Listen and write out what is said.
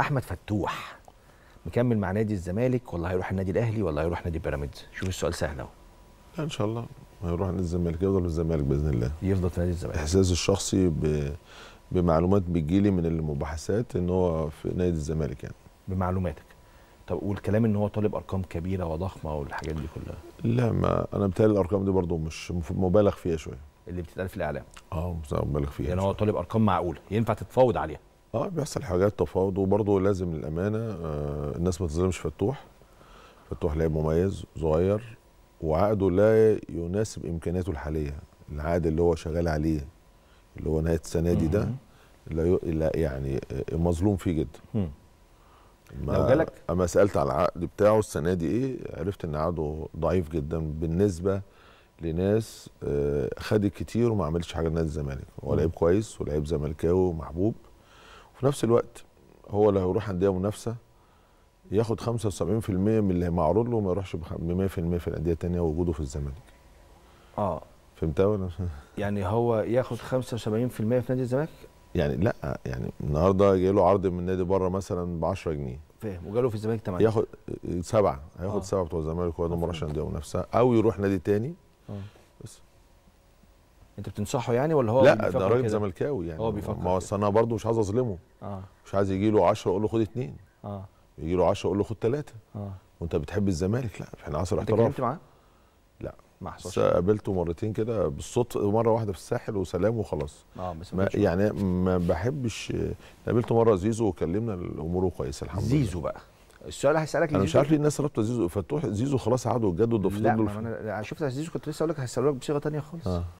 احمد فتوح مكمل مع نادي الزمالك ولا هيروح النادي الاهلي ولا هيروح نادي بيراميدز شوف السؤال سهل اهو لا ان شاء الله هيروح نادي الزمالك يفضل في الزمالك باذن الله يفضل في نادي الزمالك احساسي الشخصي ب... بمعلومات بتجيلي من المباحثات ان هو في نادي الزمالك يعني بمعلوماتك طب والكلام ان هو طالب ارقام كبيره وضخمه والحاجات دي كلها لا ما انا بتهيألي الارقام دي برضو مش مبالغ فيها شويه اللي بتتقال في الاعلام اه مبالغ فيها يعني هو طالب ارقام معقوله ينفع تتفاوض عليها اه بيحصل حاجات تفاوض وبرضه لازم للامانه آه الناس ما تظلمش فتوح فتوح لاعب مميز صغير وعقده لا يناسب امكانياته الحاليه العقد اللي هو شغال عليه اللي هو نهايه السنه دي ده لا, يعني آه، مظلوم فيه جدا ما لو جالك اما سالت على العقد بتاعه السنه دي ايه عرفت ان عقده ضعيف جدا بالنسبه لناس آه، خدت كتير وما عملتش حاجه لنادي الزمالك هو لعيب كويس ولعيب زملكاوي ومحبوب في نفس الوقت هو لو يروح انديه منافسه ياخد 75% من اللي معروض له وما يروحش ب 100% في الانديه الثانيه وجوده في الزمالك. اه فهمت ولا يعني هو ياخد 75% في نادي الزمالك؟ يعني لا يعني النهارده جاي له عرض من نادي بره مثلا ب 10 جنيه فاهم وجاله في الزمالك 8 ياخد سبعه هياخد آه. سبعه بتوع الزمالك وهو مرشح انديه منافسه او يروح نادي ثاني آه. انت بتنصحه يعني ولا هو لا ده راجل زملكاوي يعني هو بيفكر ما اصل انا برضه مش عايز اظلمه اه مش عايز يجي له 10 اقول له خد اثنين اه يجي له 10 اقول له خد ثلاثه اه وانت بتحب الزمالك لا احنا عصر احتراف اتكلمت معاه؟ لا ما حصلش قابلته مرتين كده بالصدفه مره واحده في الساحل وسلام وخلاص اه بس ما يعني ما بحبش قابلته مره زيزو وكلمنا الامور كويسه الحمد لله زيزو بقى السؤال اللي هسالك انا مش عارف ليه الناس رابطه زيزو فتوح زيزو خلاص عادوا جددوا في لا ما انا شفت زيزو كنت لسه اقول لك هسالك بصيغه ثانيه خالص آه.